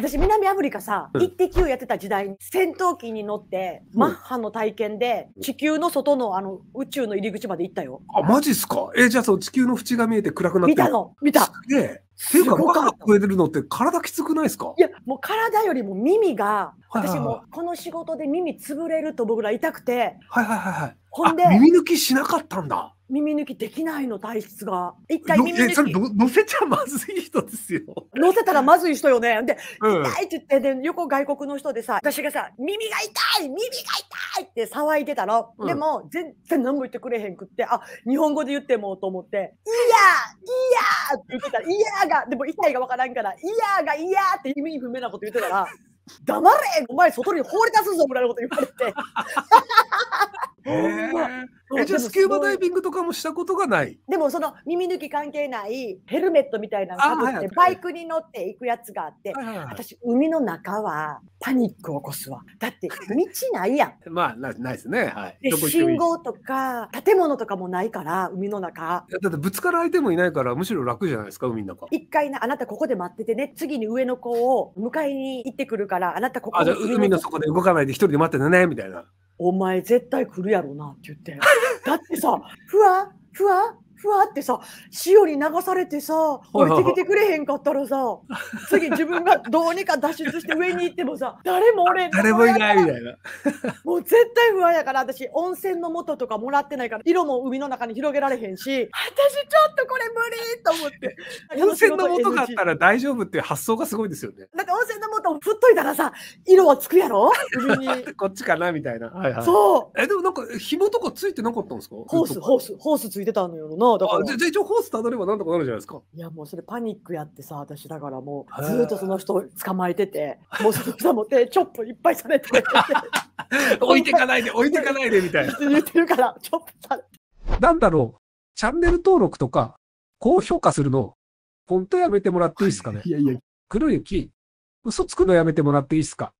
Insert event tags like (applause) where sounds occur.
私南アフリカさ「一滴をやってた時代に戦闘機に乗ってマッハの体験で地球の外のあの宇宙の入り口まで行ったよ。あマジっすかえじゃあそう地球の縁が見えて暗くなって見たの見た。すげえっていうか、僕が超えるのって体きつくないですかいや、もう体よりも耳が、私もこの仕事で耳潰れると僕ら痛くて。はいはいはいはい。ほんで。耳抜きしなかったんだ。耳抜きできないの体質が一回耳抜き乗せちゃまずい人ですよ乗せたらまずい人よねで、うん、痛いって言ってで横外国の人でさ私がさ耳が痛い耳が痛いって騒いでたの、うん、でも全然何も言ってくれへんくってあ日本語で言ってもと思ってって言ってたら、ーが、でも痛いがわからんから、いやーがいやーって意味不明なこと言ってたら、黙れお前外に放り出すぞぐらいのこと言われて。(laughs) えじゃあスキューバダイビングとかもしたことがないでもその耳抜き関係ないヘルメットみたいなのかって、バイクに乗って行くやつがあって、はい私海の中はパニックを起こすわだって道ないやん (laughs) まあないですねはい信号とか建物とかもないから海の中だってぶつかる相手もいないからむしろ楽じゃないですか海の中一回なあなたここで待っててね次に上の子を迎えに行ってくるからあなたここで海の底で動かないで一人で待っててねみたいなお前絶対来るやろうなって言って。(laughs) だってさ、ふわ、ふわ、ふわってさ潮に流されてさ置いてきてくれへんかったらさ次自分がどうにか脱出して上に行ってもさ誰も俺誰もいないみたいなもう絶対不安やから私温泉の元とかもらってないから色も海の中に広げられへんし私ちょっとこれ無理と思って温泉の元があったら大丈夫っていう発想がすごいですよね温泉の素を振っといたらさ、色はつくやろ (laughs) こっちかなみたいな。はいはい、そう。え、でもなんか、紐とかついてなかったんですかホース、ホース、ホースついてたのよな。だから。じゃ一応ホースたどればなんとかなるじゃないですか。いや、もうそれパニックやってさ、私だからもう、ずっとその人捕まえてて、もうその人も手、ちょっといっぱいされて。(laughs) 置いてかないで、置いてかないでみたいな。言ってるから、ちょっと。なんだろう。チャンネル登録とか、高評価するの、本当やめてもらっていいですかね。いやいや。黒雪嘘つくのやめてもらっていいですか